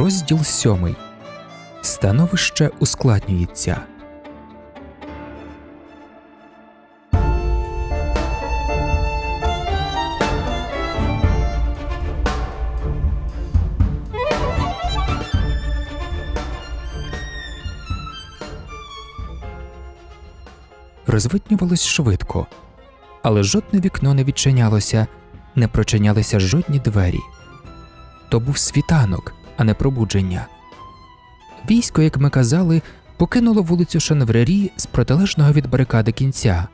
Розділ сьомий. Становище ускладнюється. Розвитнювалось швидко, але жодне вікно не відчинялося, не прочинялися жодні двері. То був світанок, а не пробудження. Військо, як ми казали, покинуло вулицю Шанврері з протилежного від барикади кінця.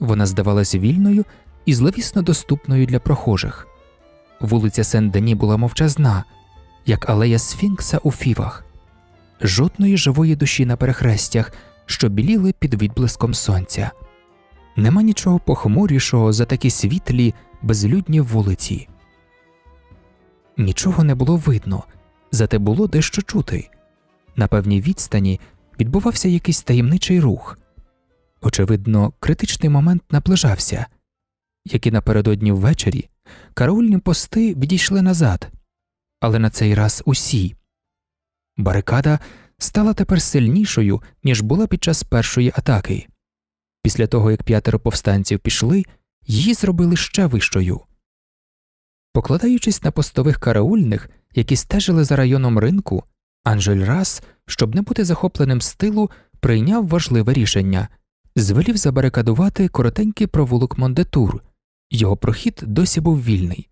Вона здавалася вільною і зловісно доступною для прохожих. Вулиця Сен Дені була мовчазна, як алея Сфінкса у фівах, жодної живої душі на перехрестях, що біліли під відблиском сонця. Нема нічого похмурішого за такі світлі, безлюдні вулиці. Нічого не було видно зате було дещо чути. На певній відстані відбувався якийсь таємничий рух. Очевидно, критичний момент наближався, як і напередодні ввечері караульні пости відійшли назад, але на цей раз усі. Барикада стала тепер сильнішою, ніж була під час першої атаки. Після того, як п'ятеро повстанців пішли, її зробили ще вищою. Покладаючись на постових караульних, які стежили за районом ринку, Анжель Рас, щоб не бути захопленим стилу, прийняв важливе рішення звелів забарикадувати коротенький провулок Мондетур, його прохід досі був вільний.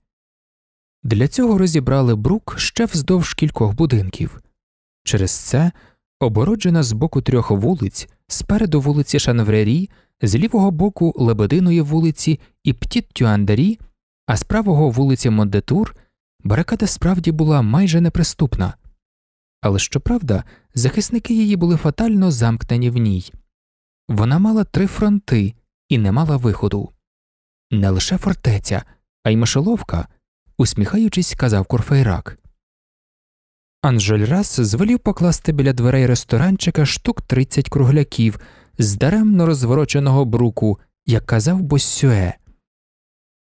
Для цього розібрали брук ще вздовж кількох будинків. Через це обороджена з боку трьох вулиць, спереду вулиці Шанврері, з лівого боку Лебединої вулиці і Птіт Тюандарі – а з правого вулиці Мондетур барикада справді була майже неприступна. Але щоправда, захисники її були фатально замкнені в ній. Вона мала три фронти і не мала виходу. Не лише фортеця, а й мишеловка, усміхаючись, казав Курфейрак. Анжель Рас звелів покласти біля дверей ресторанчика штук тридцять кругляків з даремно розвороченого бруку, як казав Боссюе.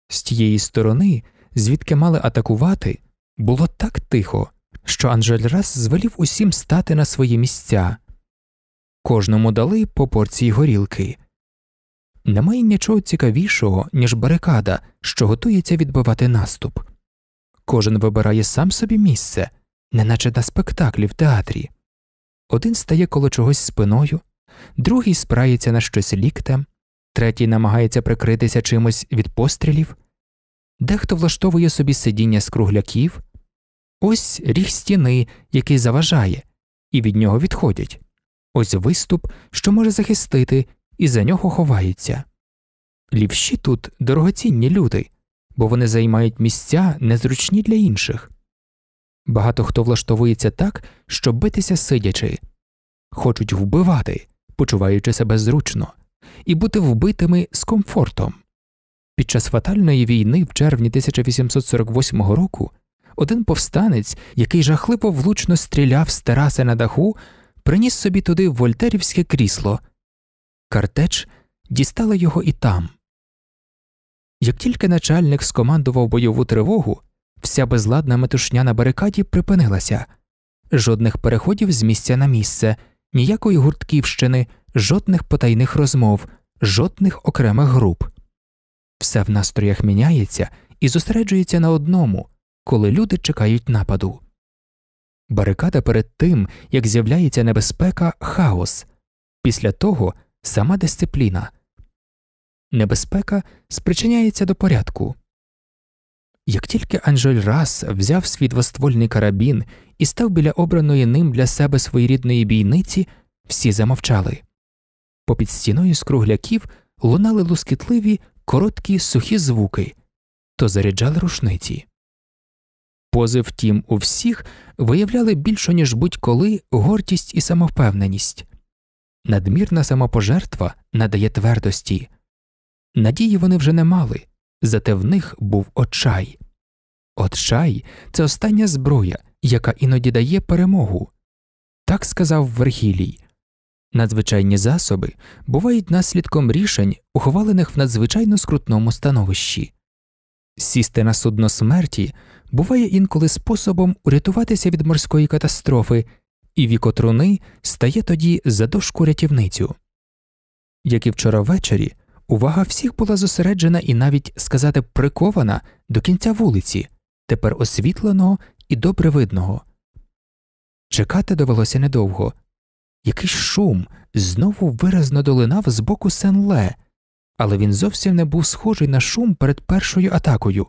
З тієї сторони, звідки мали атакувати, було так тихо, що Анжель раз звелів усім стати на свої місця. Кожному дали по порції горілки. Немає нічого цікавішого, ніж барикада, що готується відбивати наступ. Кожен вибирає сам собі місце, неначе на спектаклі в театрі. Один стає коло чогось спиною, другий спрається на щось ліктем, третій намагається прикритися чимось від пострілів, дехто влаштовує собі сидіння з кругляків, ось ріг стіни, який заважає, і від нього відходять, ось виступ, що може захистити, і за нього ховаються. Лівші тут дорогоцінні люди, бо вони займають місця незручні для інших. Багато хто влаштовується так, щоб битися сидячи, хочуть вбивати, почуваючи себе зручно і бути вбитими з комфортом. Під час фатальної війни в червні 1848 року один повстанець, який жахливо влучно стріляв з тераси на даху, приніс собі туди вольтерівське крісло. Картеч дістала його і там. Як тільки начальник скомандував бойову тривогу, вся безладна метушня на барикаді припинилася, жодних переходів з місця на місце, ніякої гуртківщини жодних потайних розмов, жодних окремих груп. Все в настроях міняється і зосереджується на одному, коли люди чекають нападу. Барикада перед тим, як з'являється небезпека, хаос, після того сама дисципліна. Небезпека спричиняється до порядку. Як тільки Анжель Рас взяв свій двоствольний карабін і став біля обраної ним для себе своєрідної бійниці, всі замовчали. Попід стіною з кругляків лунали лускітливі короткі сухі звуки, то заряджали рушниці. Пози, тім, у всіх виявляли більше, ніж будь-коли гордість і самовпевненість. Надмірна самопожертва надає твердості. Надії вони вже не мали, зате в них був очай. Отчай це остання зброя, яка іноді дає перемогу. Так сказав Вергілій. Надзвичайні засоби бувають наслідком рішень, ухвалених в надзвичайно скрутному становищі. Сісти на судно смерті буває інколи способом урятуватися від морської катастрофи, і вікотруни стає тоді за дошку рятівницю. Як і вчора ввечері, увага всіх була зосереджена і навіть сказати прикована до кінця вулиці, тепер освітленого і добре видного. Чекати довелося недовго. Якийсь шум знову виразно долинав з боку Сенле, але він зовсім не був схожий на шум перед першою атакою.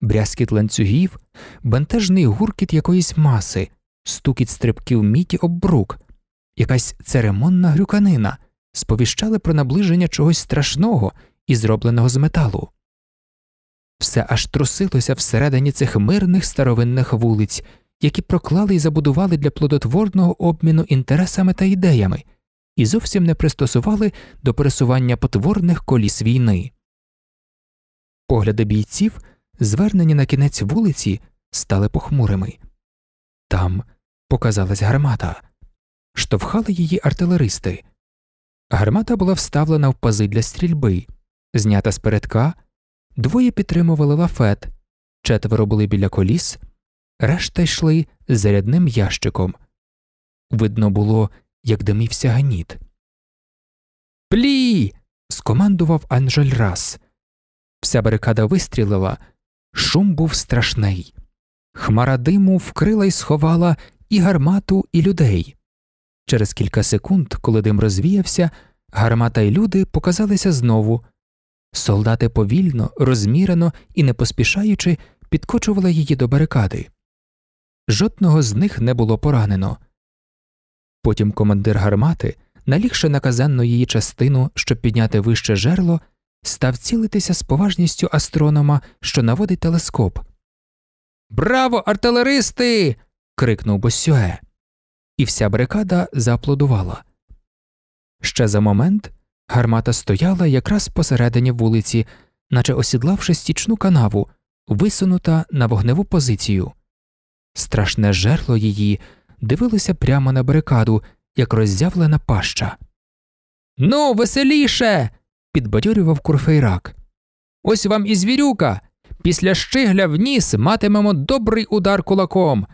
Брязкіт ланцюгів, бентежний гуркіт якоїсь маси, стукіт стрибків міті об брук, якась церемонна грюканина сповіщали про наближення чогось страшного і зробленого з металу. Все аж трусилося всередині цих мирних старовинних вулиць які проклали і забудували для плодотворного обміну інтересами та ідеями, і зовсім не пристосували до пересування потворних коліс війни. Погляди бійців, звернені на кінець вулиці, стали похмурими. Там показалась гармата, штовхали її артилеристи. Гармата була вставлена в пази для стрільби, знята з передка, двоє підтримували лафет, четверо були біля коліс решта йшли зарядним ящиком. Видно було, як димився ганіт. Плі. скомандував Анжель раз. Вся барикада вистрілила, шум був страшний. Хмара диму вкрила й сховала і гармату, і людей. Через кілька секунд, коли дим розвіявся, гармата й люди показалися знову. Солдати повільно, розмірено і не поспішаючи підкочували її до барикади жодного з них не було поранено. Потім командир гармати, налігши наказанну її частину, щоб підняти вище жерло, став цілитися з поважністю астронома, що наводить телескоп. Браво, артилеристи! крикнув Босюе. І вся брикада зааплодувала. Ще за момент гармата стояла якраз посередині вулиці, наче осідлавши стічну канаву, висунута на вогневу позицію. Страшне жерло її дивилося прямо на барикаду, як роззявлена паща. Ну, веселіше. підбадьорював курфейрак. Ось вам і звірюка. Після щигля в ніс матимемо добрий удар кулаком.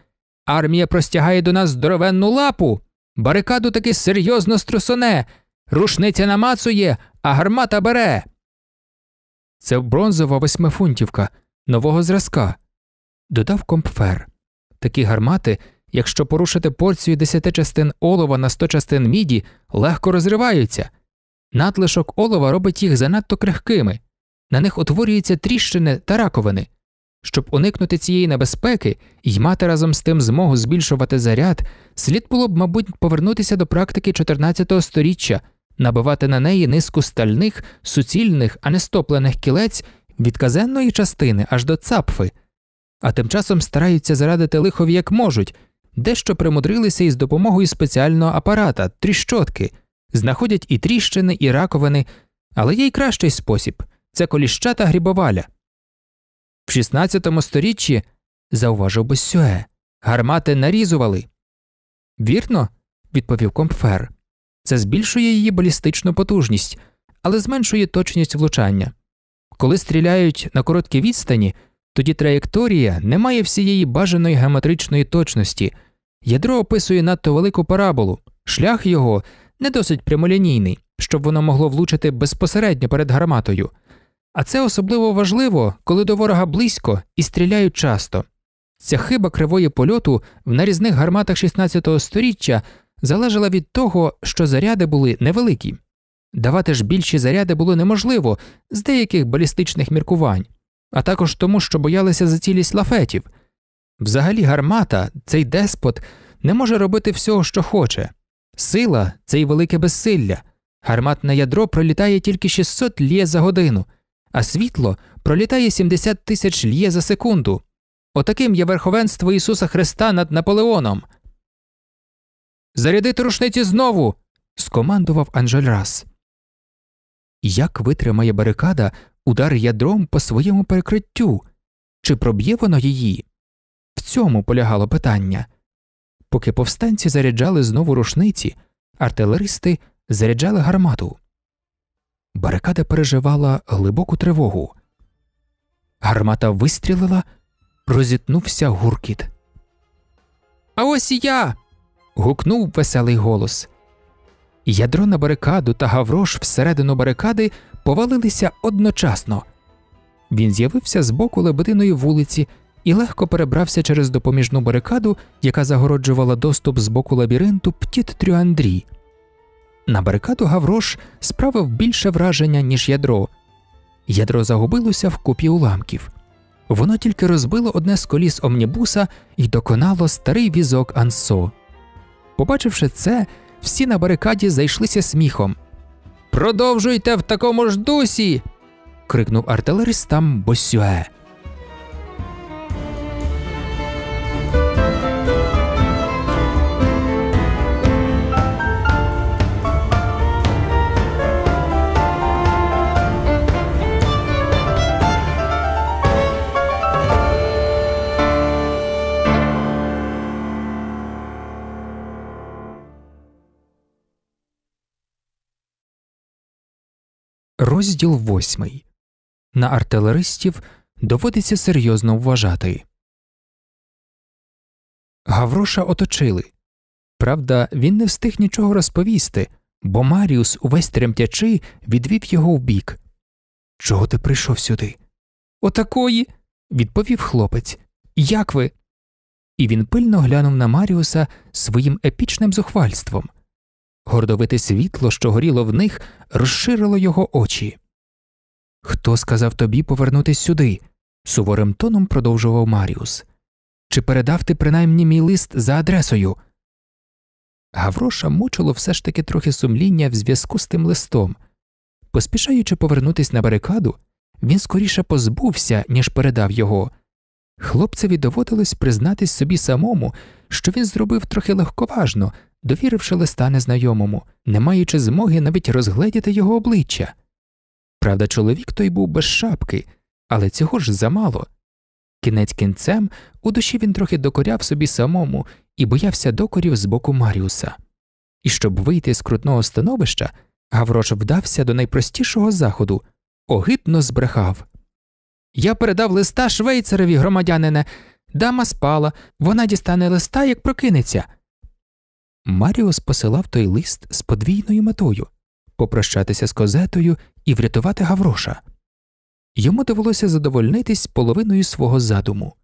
Армія простягає до нас здоровенну лапу, барикаду таки серйозно струсоне, рушниця намацує, а гармата бере. Це бронзова восьмифунтівка нового зразка, додав компфер. Такі гармати, якщо порушити порцію десяти частин олова на сто частин міді, легко розриваються. Надлишок олова робить їх занадто крихкими, на них утворюються тріщини та раковини. Щоб уникнути цієї небезпеки і мати разом з тим змогу збільшувати заряд, слід було б, мабуть, повернутися до практики 14 століття, набивати на неї низку стальних, суцільних, а не стоплених кілець від казенної частини аж до цапфи а тим часом стараються зарадити лихові як можуть, дещо примудрилися із допомогою спеціального апарата, тріщотки, знаходять і тріщини, і раковини, але є й кращий спосіб це коліща та грібоваля. В 16 сторіччі, зауважив Босюе, гармати нарізували. Вірно, відповів Компфер. Це збільшує її балістичну потужність, але зменшує точність влучання. Коли стріляють на короткі відстані, тоді траєкторія не має всієї бажаної геометричної точності, ядро описує надто велику параболу, шлях його не досить прямолінійний, щоб воно могло влучити безпосередньо перед гарматою. А це особливо важливо, коли до ворога близько і стріляють часто. Ця хиба кривої польоту в нарізних гарматах 16 століття залежала від того, що заряди були невеликі. Давати ж більші заряди було неможливо з деяких балістичних міркувань а також тому, що боялися за цілість лафетів. Взагалі, гармата, цей деспот, не може робити всього, що хоче. Сила це й велике безсилля. Гарматне ядро пролітає тільки 600 лє за годину, а світло пролітає 70 тисяч лє за секунду. Отаким є верховенство Ісуса Христа над Наполеоном. Зарядити рушниці знову. скомандував Анжельрас. Як витримає барикада удар ядром по своєму перекриттю? Чи проб'є воно її? В цьому полягало питання. Поки повстанці заряджали знову рушниці, артилеристи заряджали гармату. Барикада переживала глибоку тривогу. Гармата вистрілила, розітнувся гуркіт. А ось і я. гукнув веселий голос. Ядро на барикаду та Гаврош всередину барикади повалилися одночасно. Він з'явився з боку лебединої вулиці і легко перебрався через допоміжну барикаду, яка загороджувала доступ з боку лабіринту Птіт Трюандрі. На барикаду Гаврош справив більше враження, ніж ядро. Ядро загубилося в купі уламків. Воно тільки розбило одне з коліс омнібуса і доконало старий візок Ансо. Побачивши це, всі на барикаді зайшлися сміхом. Продовжуйте в такому ж дусі. крикнув артилеристам там Босюе. Розділ восьмий На артилеристів доводиться серйозно вважати. Гавроша оточили. Правда, він не встиг нічого розповісти, бо Маріус, увесь тремтячи, відвів його вбік. Чого ти прийшов сюди? Отакої. відповів хлопець. Як ви? І він пильно глянув на Маріуса своїм епічним зухвальством. Гордовите світло, що горіло в них, розширило його очі. Хто сказав тобі повернутись сюди? суворим тоном продовжував Маріус. Чи передав ти принаймні мій лист за адресою? Гавроша мучило все ж таки трохи сумління в зв'язку з тим листом. Поспішаючи повернутися на барикаду, він скоріше позбувся, ніж передав його. Хлопцеві доводилось признатись собі самому, що він зробив трохи легковажно, довіривши листа незнайомому, не маючи змоги навіть розгледіти його обличчя. Правда, чоловік той був без шапки, але цього ж замало. Кінець кінцем у душі він трохи докоряв собі самому і боявся докорів з боку Маріуса. І щоб вийти з крутного становища, Гаврош вдався до найпростішого заходу, огидно збрехав. Я передав листа швейцареві, громадянине. Дама спала, вона дістане листа, як прокинеться. Маріус посилав той лист з подвійною метою попрощатися з козетою і врятувати Гавроша. Йому довелося задовольнитись половиною свого задуму.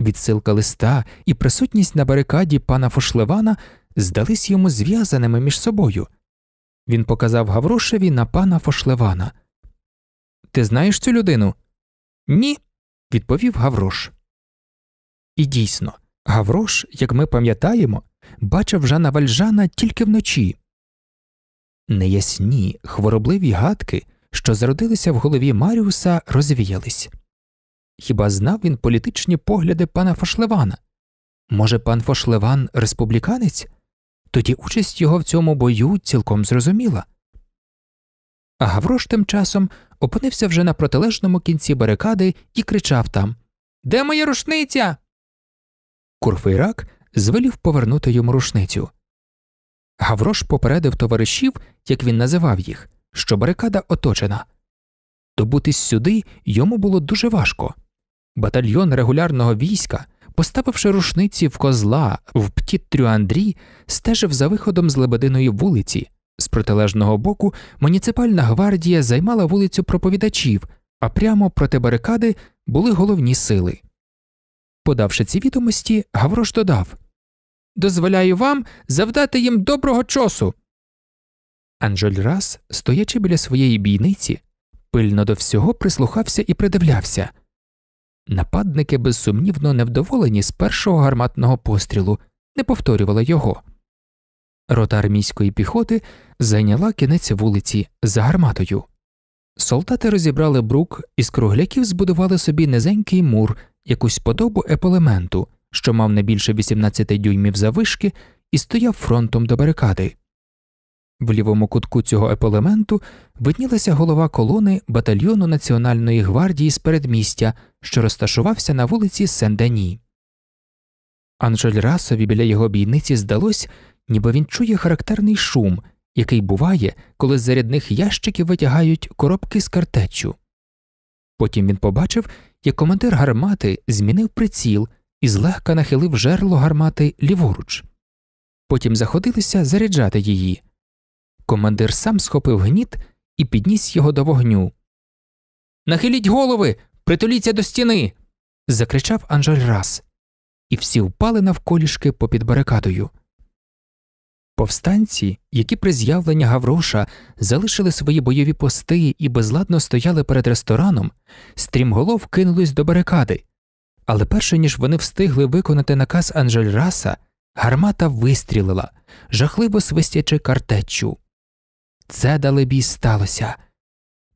Відсилка листа і присутність на барикаді пана Фошлевана здались йому зв'язаними між собою. Він показав Гаврошеві на пана Фошлевана. Ти знаєш цю людину? Ні, відповів Гаврош. І дійсно, Гаврош, як ми пам'ятаємо, бачив Жана Вальжана тільки вночі. Неясні, хворобливі гадки, що зародилися в голові Маріуса, розвіялись. Хіба знав він політичні погляди пана Фошлевана? Може, пан Фошлеван республіканець? Тоді участь його в цьому бою цілком зрозуміла. А Гаврош тим часом опинився вже на протилежному кінці барикади і кричав там Де моя рушниця? Курфейрак звелів повернути йому рушницю. Гаврош попередив товаришів, як він називав їх, що барикада оточена. Добутись сюди йому було дуже важко. Батальйон регулярного війська, поставивши рушниці в козла в Птіт-Трюандрі, стежив за виходом з Лебединої вулиці протилежного боку муніципальна гвардія займала вулицю проповідачів, а прямо проти барикади були головні сили. Подавши ці відомості, Гаврош додав Дозволяю вам завдати їм доброго часу. Анжель Рас, стоячи біля своєї бійниці, пильно до всього прислухався і придивлявся. Нападники безсумнівно невдоволені з першого гарматного пострілу, не повторювали його. Рота армійської піхоти зайняла кінець вулиці за гарматою. Солдати розібрали брук і з кругляків збудували собі низенький мур, якусь подобу еполементу, що мав не більше 18 дюймів завишки, і стояв фронтом до барикади. В лівому кутку цього еполементу виднілася голова колони батальйону Національної гвардії з передмістя, що розташувався на вулиці Сен-Дені. Анжель Расові біля його бійниці здалось, ніби він чує характерний шум, який буває, коли з зарядних ящиків витягають коробки з картечю. Потім він побачив, як командир гармати змінив приціл і злегка нахилив жерло гармати ліворуч. Потім заходилися заряджати її. Командир сам схопив гніт і підніс його до вогню. Нахиліть голови, притуліться до стіни. закричав Анжель раз, і всі впали навколішки попід барикадою. Повстанці, які при з'явленні Гавроша залишили свої бойові пости і безладно стояли перед рестораном, стрімголов кинулись до барикади. Але перше ніж вони встигли виконати наказ Анжельраса, гармата вистрілила, жахливо свистячи картечу. Це далебі сталося.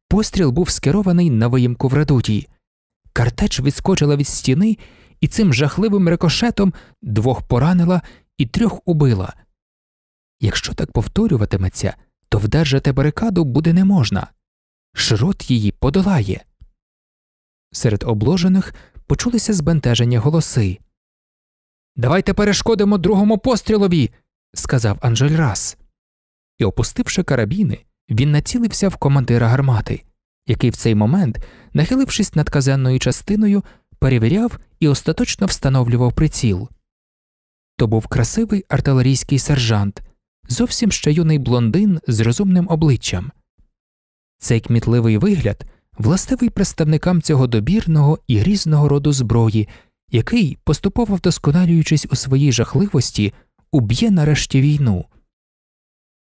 Постріл був скерований на виїмку в редуті. Картеч відскочила від стіни і цим жахливим рикошетом двох поранила і трьох убила. Якщо так повторюватиметься, то вдержати барикаду буде не можна. Шрот її подолає. Серед обложених почулися збентежені голоси. Давайте перешкодимо другому пострілові, сказав Анжельрас. І, опустивши карабіни, він націлився в командира гармати, який в цей момент, нахилившись над казенною частиною, перевіряв і остаточно встановлював приціл. То був красивий артилерійський сержант зовсім ще юний блондин з розумним обличчям. Цей кмітливий вигляд властивий представникам цього добірного і різного роду зброї, який, поступово вдосконалюючись у своїй жахливості, уб'є нарешті війну.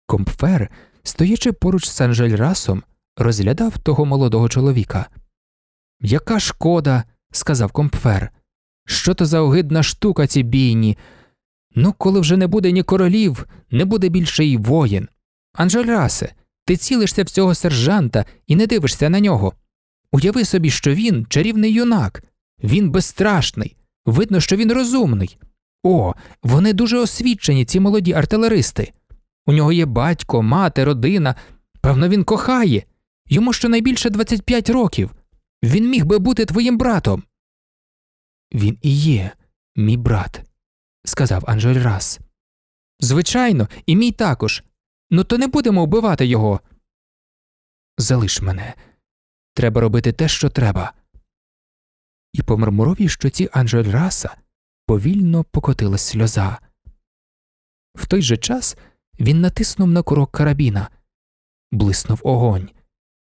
Компфер, стоячи поруч з Анжельрасом, розглядав того молодого чоловіка. Яка шкода, сказав компфер. Що то за огидна штука ці бійні? Ну, коли вже не буде ні королів, не буде більше й воїн. Анжеласе, ти цілишся в цього сержанта і не дивишся на нього. Уяви собі, що він чарівний юнак, він безстрашний, видно, що він розумний. О, вони дуже освічені, ці молоді артилеристи. У нього є батько, мати, родина, певно, він кохає, йому щонайбільше 25 років. Він міг би бути твоїм братом. Він і є, мій брат сказав Анжельрас. Звичайно, і мій також. Ну то не будемо вбивати його. Залиш мене. Треба робити те, що треба. І по мармуровій щоці Анжельраса повільно покотилась сльоза. В той же час він натиснув на курок карабіна, блиснув огонь.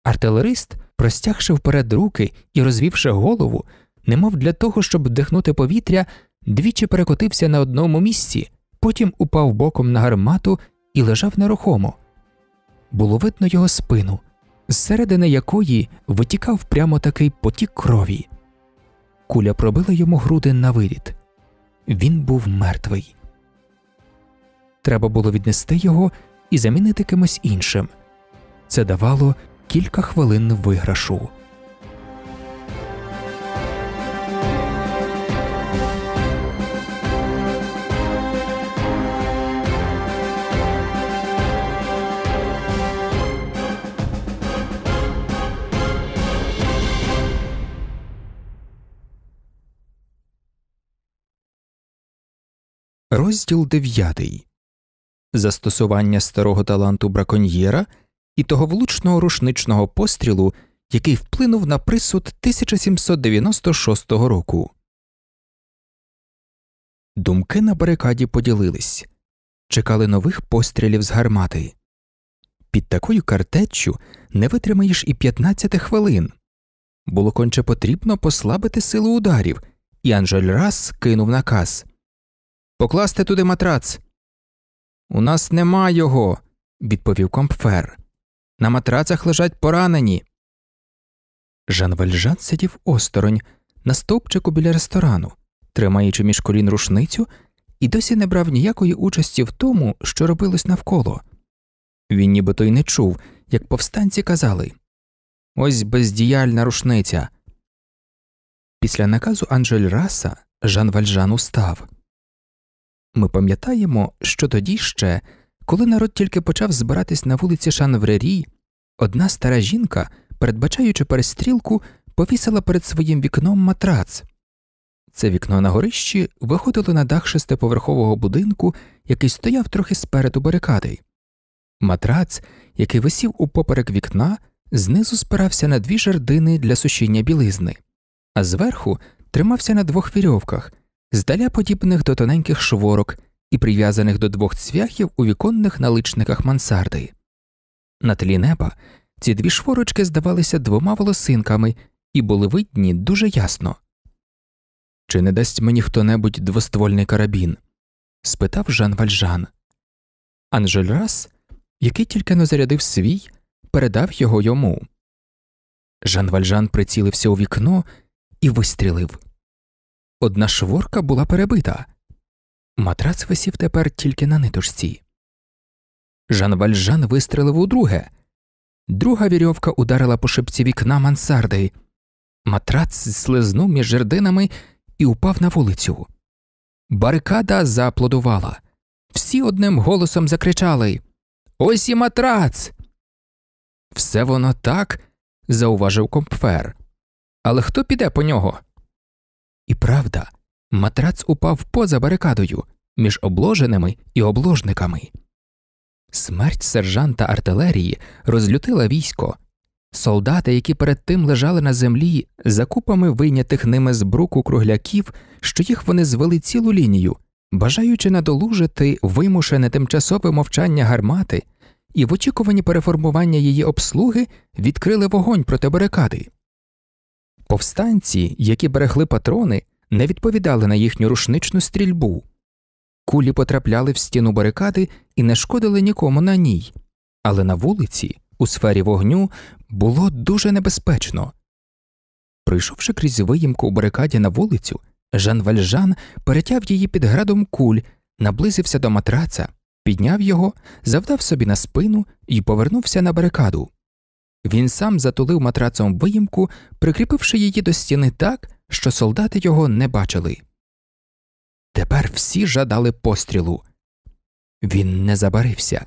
Артилерист, простягши вперед руки і розвівши голову, немов для того, щоб вдихнути повітря, двічі перекотився на одному місці, потім упав боком на гармату і лежав нерухомо. Було видно його спину, зсередини якої витікав прямо такий потік крові. Куля пробила йому груди на виліт. Він був мертвий. Треба було віднести його і замінити кимось іншим. Це давало кілька хвилин виграшу. Розділ 9. Застосування старого таланту браконьєра і того влучного рушничного пострілу, який вплинув на присуд 1796 року. Думки на барикаді поділились чекали нових пострілів з гармати. Під такою картеччю не витримаєш і 15 хвилин. Було конче потрібно послабити силу ударів, і Анжель Рас кинув наказ. Покласти туди матрац. У нас нема його, відповів Компфер. На матрацах лежать поранені. Жан Вальжан сидів осторонь, на стовпчику біля ресторану, тримаючи між колін рушницю, і досі не брав ніякої участі в тому, що робилось навколо. Він нібито й не чув, як повстанці казали Ось бездіяльна рушниця. Після наказу Анжель Раса Жан Вальжан устав. Ми пам'ятаємо, що тоді ще, коли народ тільки почав збиратись на вулиці Шанврері, одна стара жінка, передбачаючи перестрілку, повісила перед своїм вікном матрац. Це вікно на горищі виходило на дах шестиповерхового будинку, який стояв трохи спереду барикади. Матрац, який висів упоперек вікна, знизу спирався на дві жердини для сушіння білизни, а зверху тримався на двох вірьовках – здаля подібних до тоненьких шворок і прив'язаних до двох цвяхів у віконних наличниках мансарди. На тлі неба ці дві шворочки здавалися двома волосинками і були видні дуже ясно. Чи не дасть мені хто небудь двоствольний карабін? спитав Жан Вальжан. Анжель Рас, який тільки не зарядив свій, передав його йому. Жан Вальжан прицілився у вікно і вистрілив. Одна шворка була перебита. Матрац висів тепер тільки на нитушці. Жан Вальжан вистрелив у друге. Друга вірьовка ударила по шипці вікна мансарди. Матрац слизнув між жердинами і упав на вулицю. Барикада зааплодувала. Всі одним голосом закричали Ось і матрац. Все воно так, зауважив компфер. Але хто піде по нього? І правда, матрац упав поза барикадою між обложеними і обложниками. Смерть сержанта артилерії розлютила військо. Солдати, які перед тим лежали на землі, за купами вийнятих ними з бруку кругляків, що їх вони звели цілу лінію, бажаючи надолужити вимушене тимчасове мовчання гармати, і в очікуванні переформування її обслуги відкрили вогонь проти барикади. Повстанці, які берегли патрони, не відповідали на їхню рушничну стрільбу. Кулі потрапляли в стіну барикади і не шкодили нікому на ній, але на вулиці, у сфері вогню, було дуже небезпечно. Прийшовши крізь виїмку у барикаді на вулицю, Жан Вальжан перетяв її під градом куль, наблизився до матраца, підняв його, завдав собі на спину і повернувся на барикаду. Він сам затулив матрацом виїмку, прикріпивши її до стіни так, що солдати його не бачили. Тепер всі жадали пострілу. Він не забарився.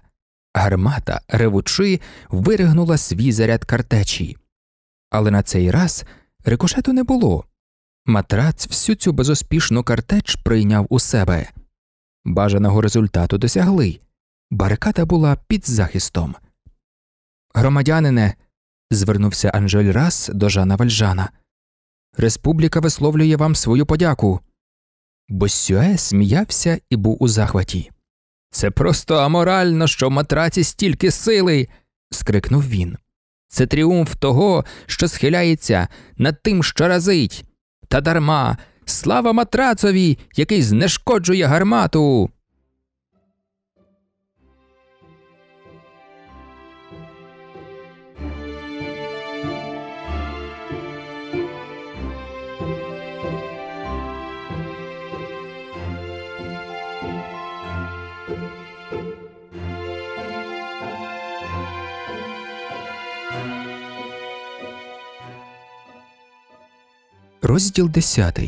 Гармата, ревучи, виригнула свій заряд картечі. Але на цей раз рикошету не було. Матрац всю цю безуспішну картеч прийняв у себе. Бажаного результату досягли. Барикада була під захистом. Громадянине, звернувся Анжель Рас до Жана Вальжана. Республіка висловлює вам свою подяку. Босюе сміявся і був у захваті. Це просто аморально, що в матраці стільки сили. скрикнув він. Це тріумф того, що схиляється над тим, що разить. Та дарма, слава матрацові, який знешкоджує гармату. Розділ 10.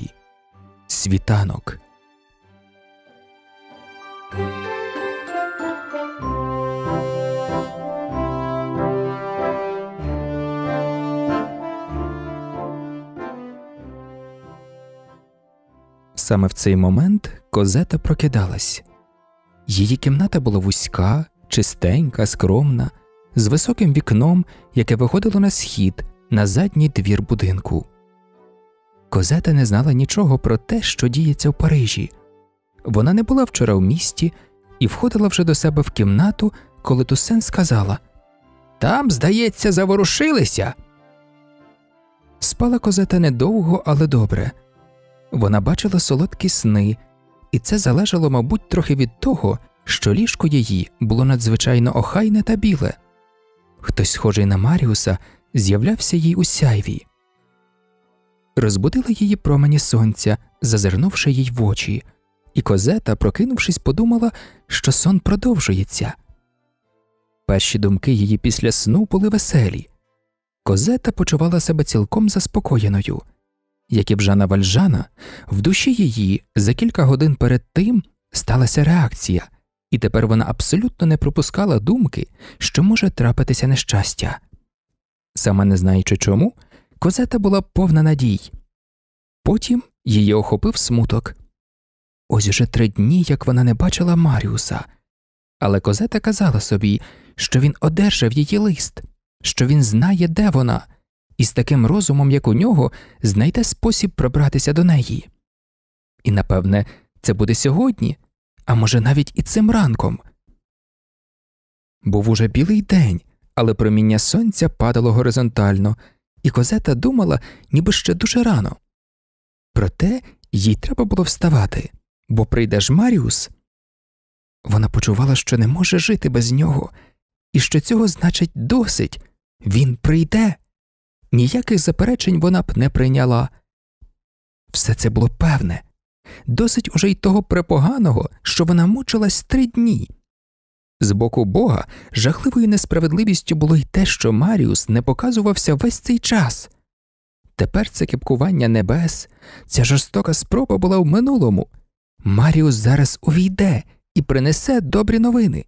Світанок. Саме в цей момент козета прокидалась. Її кімната була вузька, чистенька, скромна, з високим вікном, яке виходило на схід, на задній двір будинку. Козета не знала нічого про те, що діється в Парижі. Вона не була вчора в місті і входила вже до себе в кімнату, коли Тусен сказала Там, здається, заворушилися. Спала козета недовго, але добре. Вона бачила солодкі сни, і це залежало, мабуть, трохи від того, що ліжко її було надзвичайно охайне та біле. Хтось, схожий на Маріуса, з'являвся їй у сяйві. Розбудила її промені сонця, зазирнувши їй в очі, і козета, прокинувшись, подумала, що сон продовжується. Перші думки її після сну були веселі. Козета почувала себе цілком заспокоєною як і Бжана Вальжана, в душі її за кілька годин перед тим сталася реакція, і тепер вона абсолютно не пропускала думки, що може трапитися нещастя. Сама не знаючи чому, козета була повна надій. Потім її охопив смуток. Ось уже три дні, як вона не бачила Маріуса, але козета казала собі, що він одержав її лист, що він знає, де вона і з таким розумом, як у нього, знайде спосіб пробратися до неї. І, напевне, це буде сьогодні, а може, навіть і цим ранком. Був уже білий день, але проміння сонця падало горизонтально, і козета думала, ніби ще дуже рано. Проте їй треба було вставати, бо прийде ж Маріус. Вона почувала, що не може жити без нього, і що цього значить досить він прийде ніяких заперечень вона б не прийняла. Все це було певне, досить уже й того препоганого, що вона мучилась три дні. З боку бога жахливою несправедливістю було й те, що Маріус не показувався весь цей час. Тепер це кипкування небес, ця жорстока спроба була в минулому. Маріус зараз увійде і принесе добрі новини.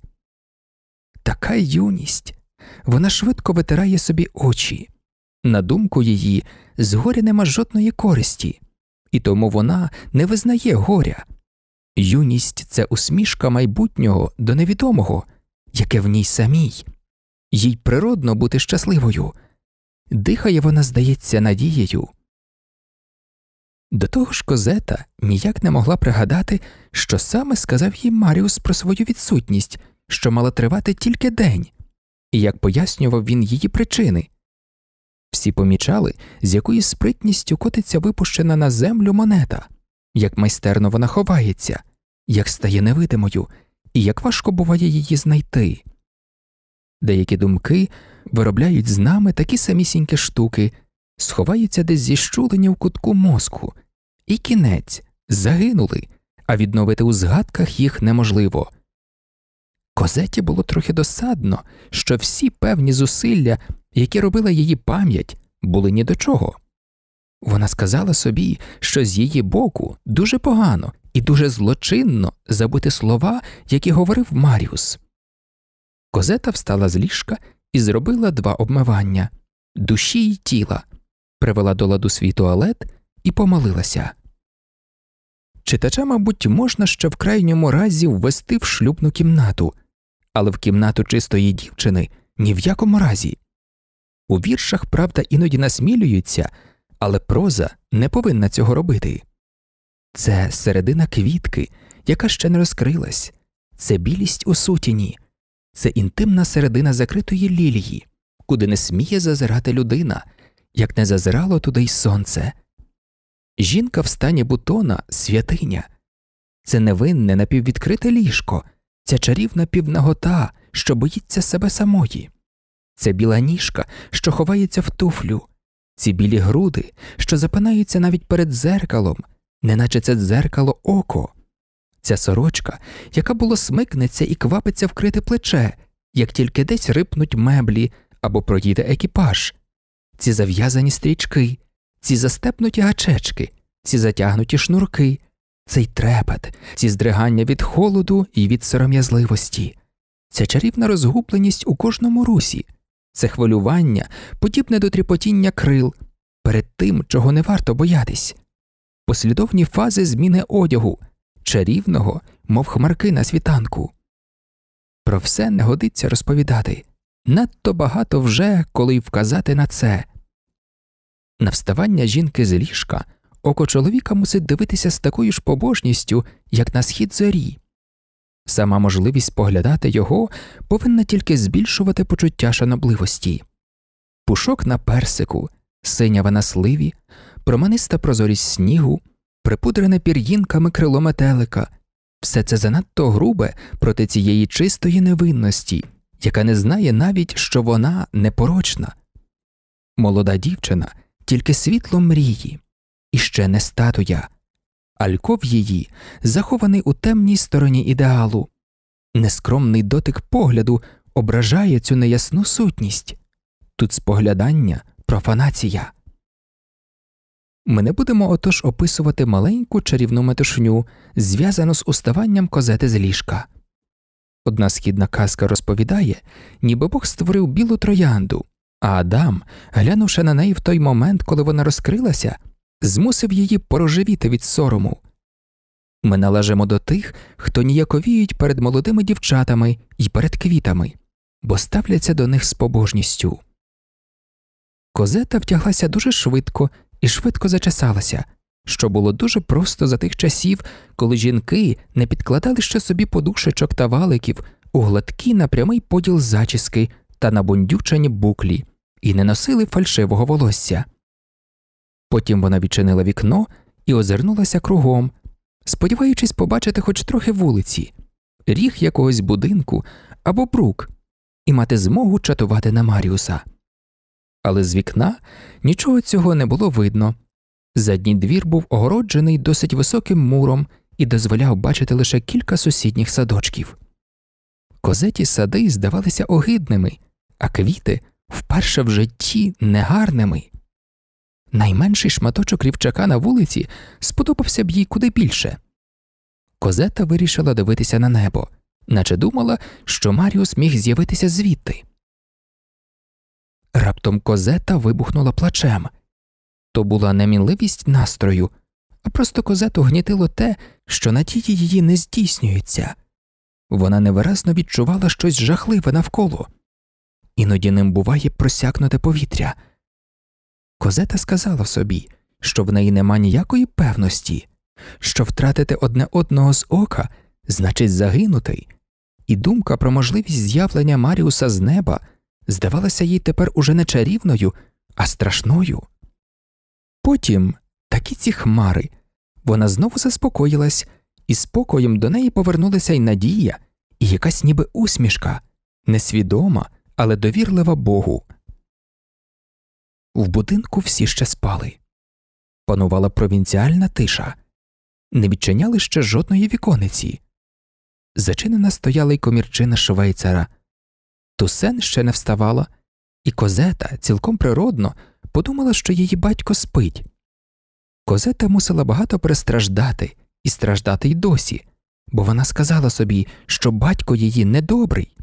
Така юність вона швидко витирає собі очі. На думку її, з горя нема жодної користі, і тому вона не визнає горя. Юність це усмішка майбутнього до невідомого, яке в ній самій, їй природно бути щасливою. Дихає вона, здається, надією. До того ж, Козета ніяк не могла пригадати, що саме сказав їй Маріус про свою відсутність, що мала тривати тільки день, і як пояснював він її причини. Всі помічали, з якою спритністю котиться випущена на землю монета, як майстерно вона ховається, як стає невидимою, і як важко буває її знайти. Деякі думки виробляють з нами такі самісінькі штуки, сховаються десь зіщулені в кутку мозку, і кінець загинули, а відновити у згадках їх неможливо. Козеті було трохи досадно, що всі певні зусилля які робила її пам'ять, були ні до чого. Вона сказала собі, що з її боку дуже погано і дуже злочинно забути слова, які говорив Маріус. Козета встала з ліжка і зробила два обмивання душі й тіла, привела до ладу свій туалет і помолилася. Читача, мабуть, можна ще в крайньому разі ввести в шлюбну кімнату, але в кімнату чистої дівчини ні в якому разі. У віршах правда іноді насмілюється, але проза не повинна цього робити. Це середина квітки, яка ще не розкрилась, це білість у сутіні, це інтимна середина закритої лілії, куди не сміє зазирати людина, як не зазирало туди й сонце. Жінка в стані бутона святиня, це невинне напіввідкрите ліжко, ця чарівна півнагота, що боїться себе самої це біла ніжка, що ховається в туфлю, ці білі груди, що запинаються навіть перед дзеркалом, неначе це дзеркало око, ця сорочка, яка було смикнеться і квапиться вкрите плече, як тільки десь рипнуть меблі або проїде екіпаж, ці зав'язані стрічки, ці застепнуті гачечки, ці затягнуті шнурки. Цей трепет, ці здригання від холоду і від сором'язливості, ця чарівна розгубленість у кожному русі, це хвилювання, подібне до тріпотіння крил перед тим, чого не варто боятись, послідовні фази зміни одягу, чарівного, мов хмарки на світанку. Про все не годиться розповідати надто багато вже коли й вказати на це. На вставання жінки з ліжка око чоловіка мусить дивитися з такою ж побожністю, як на схід зорі. Сама можливість поглядати його повинна тільки збільшувати почуття шанобливості. Пушок на персику, синява на сливі, проманиста прозорість снігу, припудрене пір'їнками крило метелика все це занадто грубе проти цієї чистої невинності, яка не знає навіть, що вона непорочна. Молода дівчина тільки світло мрії, і ще не статуя. Альков її захований у темній стороні ідеалу. Нескромний дотик погляду ображає цю неясну сутність тут споглядання профанація. Ми не будемо отож описувати маленьку чарівну метушню, зв'язану з уставанням козети з ліжка. Одна східна казка розповідає, ніби Бог створив білу троянду, а Адам, глянувши на неї в той момент, коли вона розкрилася, змусив її порожевіти від сорому. Ми належимо до тих, хто ніяковіють перед молодими дівчатами і перед квітами, бо ставляться до них з побожністю. Козета втяглася дуже швидко і швидко зачесалася, що було дуже просто за тих часів, коли жінки не підкладали ще собі подушечок та валиків у гладкі на прямий поділ зачіски та на бундючані буклі і не носили фальшивого волосся. Потім вона відчинила вікно і озирнулася кругом, сподіваючись побачити хоч трохи вулиці, ріг якогось будинку або брук, і мати змогу чатувати на Маріуса. Але з вікна нічого цього не було видно. Задній двір був огороджений досить високим муром і дозволяв бачити лише кілька сусідніх садочків. Козеті сади здавалися огидними, а квіти вперше в житті негарними. Найменший шматочок рівчака на вулиці сподобався б їй куди більше. Козета вирішила дивитися на небо, наче думала, що Маріус міг з'явитися звідти. Раптом козета вибухнула плачем то була не мінливість настрою, а просто козету гнітило те, що надії її не здійснюються. Вона невиразно відчувала щось жахливе навколо, іноді ним буває просякнуте повітря. Козета сказала собі, що в неї нема ніякої певності, що втратити одне одного з ока значить загинути, і думка про можливість з'явлення Маріуса з неба здавалася їй тепер уже не чарівною, а страшною. Потім такі ці хмари вона знову заспокоїлась, і спокоєм до неї повернулася й надія, і якась ніби усмішка, несвідома, але довірлива Богу. В будинку всі ще спали. Панувала провінціальна тиша, не відчиняли ще жодної вікониці. Зачинена стояла й комірчина швейцара, Тусен ще не вставала, і козета цілком природно подумала, що її батько спить. Козета мусила багато перестраждати і страждати й досі, бо вона сказала собі, що батько її недобрий.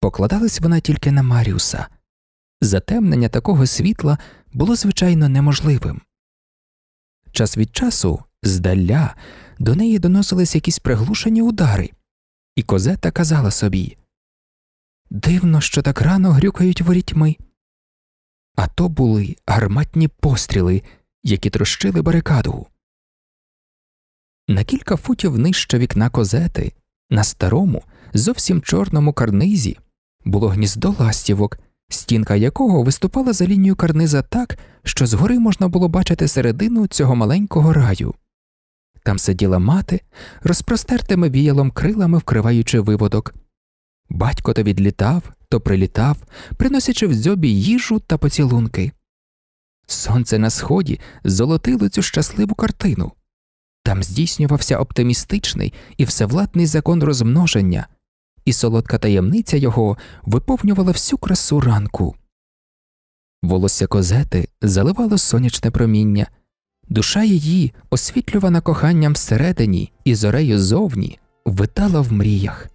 Покладалась вона тільки на Маріуса затемнення такого світла було звичайно неможливим. Час від часу, здаля, до неї доносились якісь приглушені удари, і козета казала собі Дивно, що так рано грюкають ворітьми. А то були гарматні постріли, які трощили барикаду. На кілька футів нижче вікна козети, на старому, зовсім чорному карнизі було гніздо ластівок, стінка якого виступала за лінію карниза так, що згори можна було бачити середину цього маленького раю. Там сиділа мати, розпростертими віялом крилами вкриваючи виводок. Батько то відлітав, то прилітав, приносячи в дзьобі їжу та поцілунки. Сонце на сході золотило цю щасливу картину. Там здійснювався оптимістичний і всевладний закон розмноження, і солодка таємниця його виповнювала всю красу ранку. Волосся козети заливало сонячне проміння, душа її, освітлювана коханням всередині і зорею зовні, витала в мріях,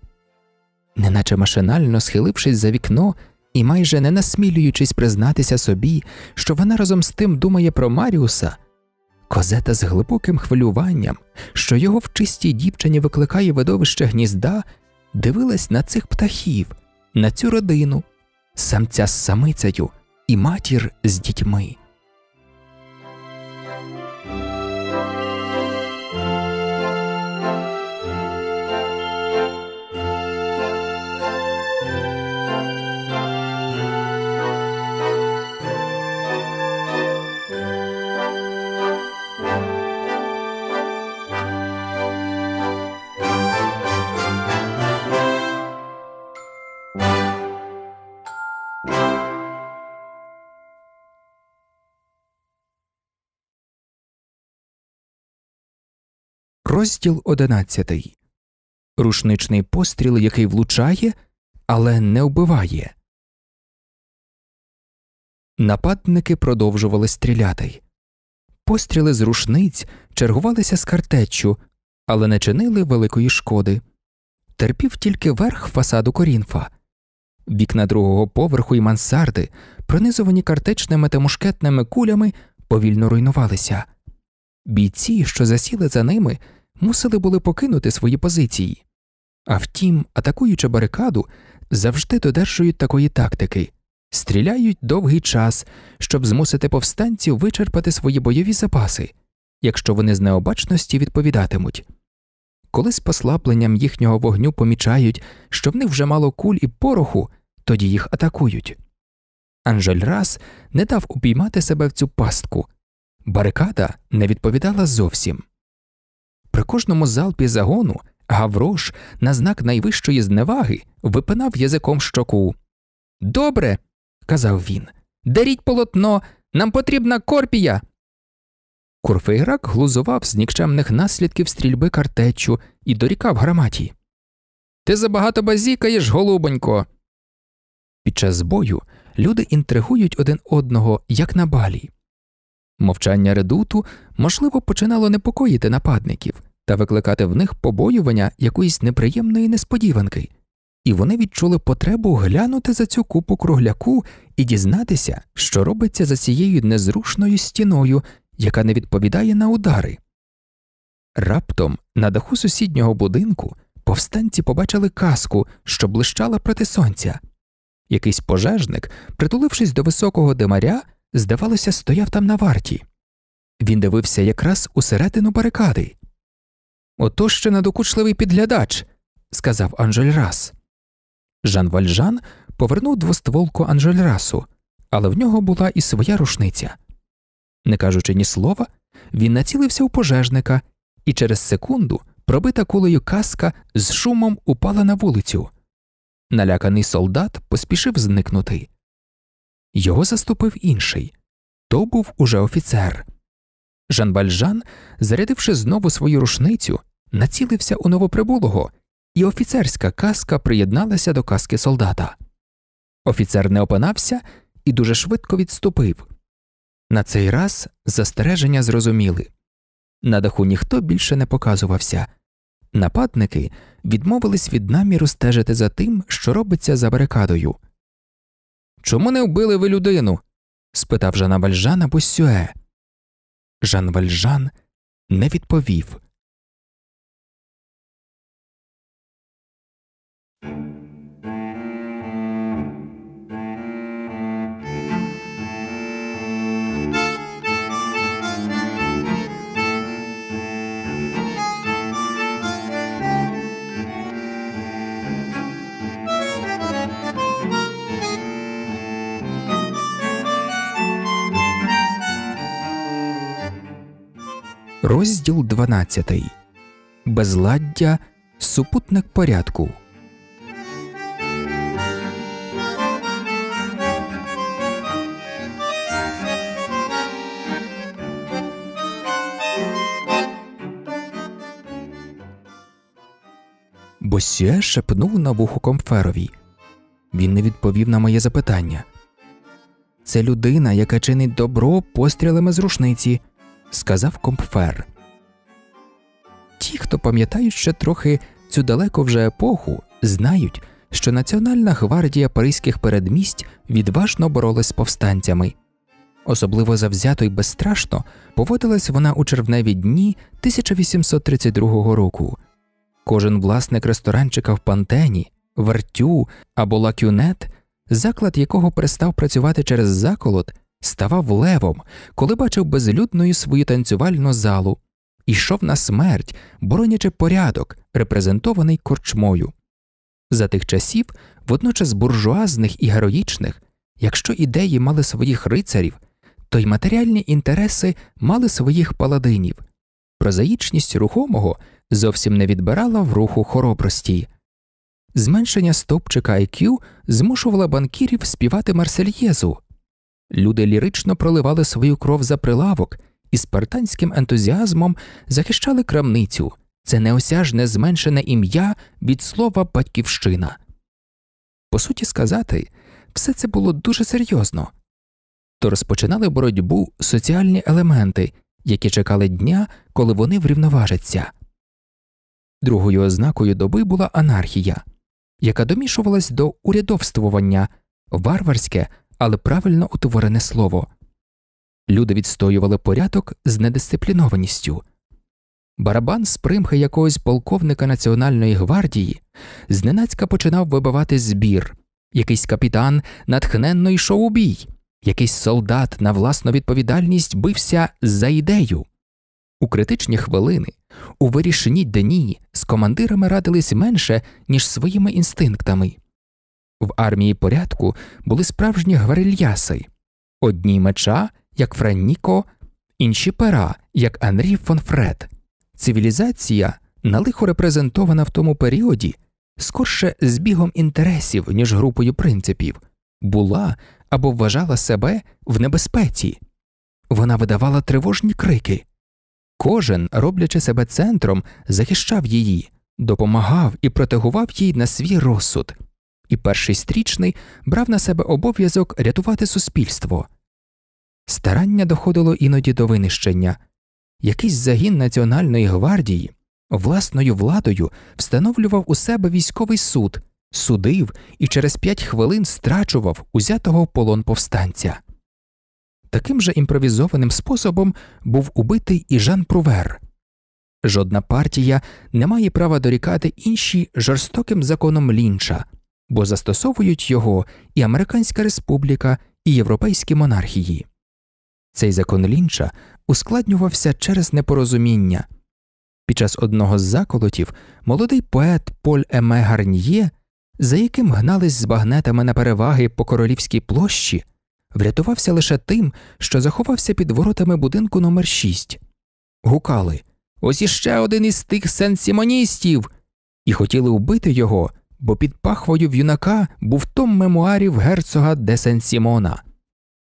неначе машинально схилившись за вікно і майже не насмілюючись признатися собі, що вона разом з тим думає про Маріуса. Козета з глибоким хвилюванням, що його в чистій дівчині викликає видовище гнізда дивилась на цих птахів, на цю родину, самця з самицею і матір з дітьми. Розділ одинадцятий, Рушничний постріл, який влучає, але не вбиває. Нападники продовжували стріляти. Постріли з рушниць чергувалися з картеччю, але не чинили великої шкоди. Терпів тільки верх фасаду корінфа. Вікна другого поверху і мансарди, пронизувані картечними та мушкетними кулями, повільно руйнувалися. Бійці, що засіли за ними, мусили були покинути свої позиції. А втім, атакуючи барикаду, завжди додержують такої тактики стріляють довгий час, щоб змусити повстанців вичерпати свої бойові запаси, якщо вони з необачності відповідатимуть. Коли з послабленням їхнього вогню помічають, що в них вже мало куль і пороху, тоді їх атакують. Анжель раз не дав упіймати себе в цю пастку. Барикада не відповідала зовсім. При кожному залпі загону Гаврош, на знак найвищої зневаги, випинав язиком щоку. Добре, казав він, даріть полотно, нам потрібна корпія. Курфейрак глузував з нікчемних наслідків стрільби картечу і дорікав граматі. Ти забагато базікаєш, голубонько. Під час бою люди інтригують один одного, як на балі. Мовчання редуту, можливо, починало непокоїти нападників та викликати в них побоювання якоїсь неприємної несподіванки, і вони відчули потребу глянути за цю купу кругляку і дізнатися, що робиться за цією незрушною стіною, яка не відповідає на удари. Раптом на даху сусіднього будинку повстанці побачили каску, що блищала проти сонця. Якийсь пожежник, притулившись до високого димаря, здавалося, стояв там на варті. Він дивився якраз усередину барикади. Ото ще надокучливий підглядач, сказав Анжельрас. Жан Вальжан повернув двостволку Анжельрасу, але в нього була і своя рушниця. Не кажучи ні слова, він націлився у пожежника, і через секунду пробита кулею каска з шумом упала на вулицю. Наляканий солдат поспішив зникнути його заступив інший то був уже офіцер. Жан Бальжан, зарядивши знову свою рушницю, націлився у новоприбулого, і офіцерська каска приєдналася до каски солдата. Офіцер не опинався і дуже швидко відступив. На цей раз застереження зрозуміли на даху ніхто більше не показувався. Нападники відмовились від наміру стежити за тим, що робиться за барикадою. Чому не вбили ви людину? спитав Жана Вальжана Босюе. Жан Вальжан не відповів. Розділ 12. Безладдя. Супутник порядку. Босє шепнув на вухо Комферові. Він не відповів на моє запитання. Це людина, яка чинить добро пострілами з рушниці сказав компфер. Ті, хто пам'ятають ще трохи цю далеку вже епоху, знають, що Національна гвардія паризьких передмість відважно боролась з повстанцями. Особливо завзято і безстрашно поводилась вона у червневі дні 1832 року. Кожен власник ресторанчика в Пантені, вартю або Лакюнет, заклад якого перестав працювати через заколот, ставав левом, коли бачив безлюдною свою танцювальну залу, ішов на смерть, боронячи порядок, репрезентований корчмою. За тих часів, водночас буржуазних і героїчних, якщо ідеї мали своїх рицарів, то й матеріальні інтереси мали своїх паладинів, прозаїчність рухомого зовсім не відбирала в руху хоробрості. Зменшення стовпчика IQ змушувало банкірів співати Марсельєзу, Люди лірично проливали свою кров за прилавок і з ентузіазмом захищали крамницю, це неосяжне зменшене ім'я від слова батьківщина. По суті сказати, все це було дуже серйозно то розпочинали боротьбу соціальні елементи, які чекали дня, коли вони врівноважаться. Другою ознакою доби була анархія, яка домішувалась до урядовствування, варварське але правильно утворене слово. Люди відстоювали порядок з недисциплінованістю. Барабан з примхи якогось полковника Національної гвардії зненацька починав вибивати збір, якийсь капітан натхненно йшов у бій, якийсь солдат на власну відповідальність бився за ідею. У критичні хвилини, у вирішенні дні з командирами радились менше, ніж своїми інстинктами. В армії порядку були справжні гварильяси одні меча, як Франніко, інші пера, як Анрі фон Фред. Цивілізація, налихо репрезентована в тому періоді, скорше збігом інтересів, ніж групою принципів, була або вважала себе в небезпеці, вона видавала тривожні крики. Кожен, роблячи себе центром, захищав її, допомагав і протегував їй на свій розсуд і перший стрічний брав на себе обов'язок рятувати суспільство. Старання доходило іноді до винищення якийсь загін Національної гвардії власною владою встановлював у себе військовий суд, судив і через п'ять хвилин страчував узятого в полон повстанця. Таким же імпровізованим способом був убитий і Жан Прувер. Жодна партія не має права дорікати іншій жорстоким законом лінча, бо застосовують його і Американська Республіка, і європейські монархії. Цей закон лінча ускладнювався через непорозуміння. Під час одного з заколотів молодий поет Поль Еме Гарньє, за яким гнались з багнетами на переваги по королівській площі, врятувався лише тим, що заховався під воротами будинку номер 6 гукали Ось іще один із тих сенсімоністів, і хотіли вбити його, бо під пахвою в юнака був том мемуарів герцога де Сен-Сімона.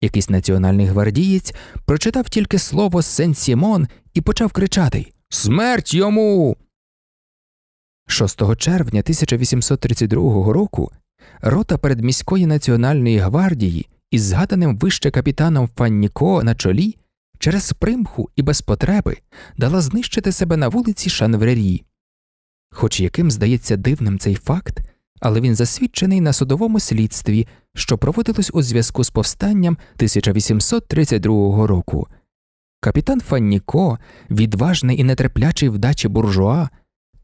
Якийсь національний гвардієць прочитав тільки слово Сен-Сімон і почав кричати Смерть йому! 6 червня 1832 року рота передміської національної гвардії із згаданим вище капітаном Фанніко на чолі через примху і без потреби дала знищити себе на вулиці Шанврері. Хоч яким здається дивним цей факт, але він засвідчений на судовому слідстві, що проводилось у зв'язку з повстанням 1832 року. Капітан Фанніко, відважний і нетерплячий вдачі буржуа,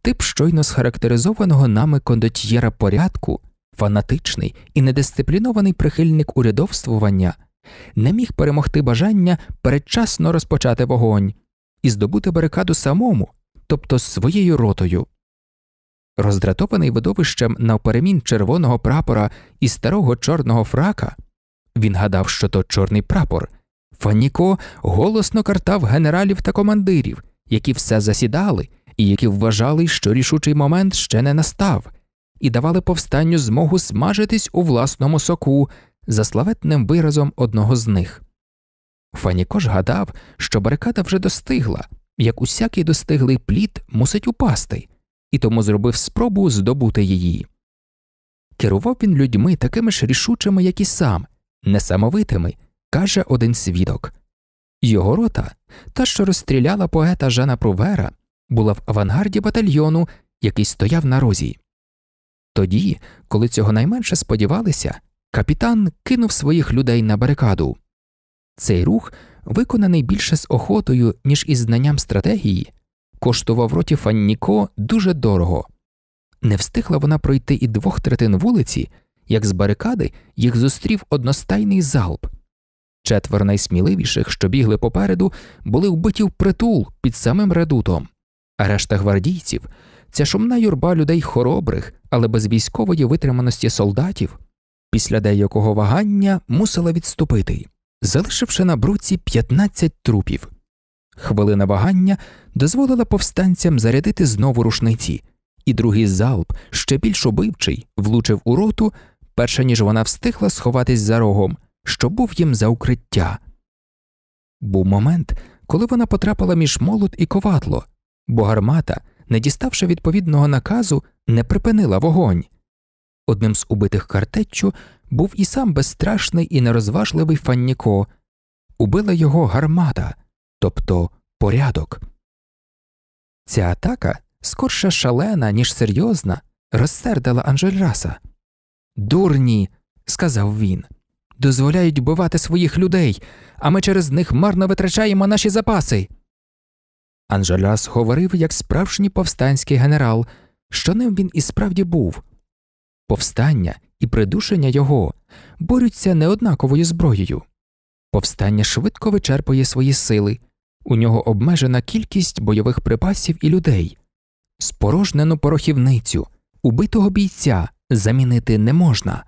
тип щойно схарактеризованого нами кондотьєра порядку, фанатичний і недисциплінований прихильник урядовствування, не міг перемогти бажання передчасно розпочати вогонь і здобути барикаду самому, тобто своєю ротою. Роздратований видовищем навперемін червоного прапора і старого чорного фрака, він гадав, що то чорний прапор. Фаніко голосно картав генералів та командирів, які все засідали і які вважали, що рішучий момент ще не настав, і давали повстанню змогу смажитись у власному соку за славетним виразом одного з них. Фаніко ж гадав, що барикада вже достигла, як усякий достиглий плід мусить упасти і тому зробив спробу здобути її. Керував він людьми такими ж рішучими, як і сам, несамовитими, каже один свідок. Його рота, та, що розстріляла поета Жана Прувера, була в авангарді батальйону, який стояв на розі. Тоді, коли цього найменше сподівалися, капітан кинув своїх людей на барикаду. Цей рух, виконаний більше з охотою, ніж із знанням стратегії, коштував роті Фанніко дуже дорого. Не встигла вона пройти і двох третин вулиці, як з барикади їх зустрів одностайний залп. Четвер найсміливіших, що бігли попереду, були вбиті в притул під самим редутом, а решта гвардійців ця шумна юрба людей хоробрих, але без військової витриманості солдатів, після деякого вагання мусила відступити, залишивши на бруці 15 трупів. Хвилина вагання дозволила повстанцям зарядити знову рушниці, і другий залп, ще більш обивчий, влучив у роту, перша ніж вона встигла сховатись за рогом, що був їм за укриття. Був момент, коли вона потрапила між молот і ковадло, бо гармата, не діставши відповідного наказу, не припинила вогонь. Одним з убитих картеччю був і сам безстрашний і нерозважливий Фанніко. убила його гармата тобто порядок. Ця атака скорше шалена, ніж серйозна, розсердила Анжельраса. Дурні, сказав він, дозволяють вбивати своїх людей, а ми через них марно витрачаємо наші запаси. Анжелрас говорив як справжній повстанський генерал, що ним він і справді був. Повстання і придушення його борються неоднаковою зброєю. Повстання швидко вичерпує свої сили, у нього обмежена кількість бойових припасів і людей, спорожнену порохівницю, убитого бійця замінити не можна.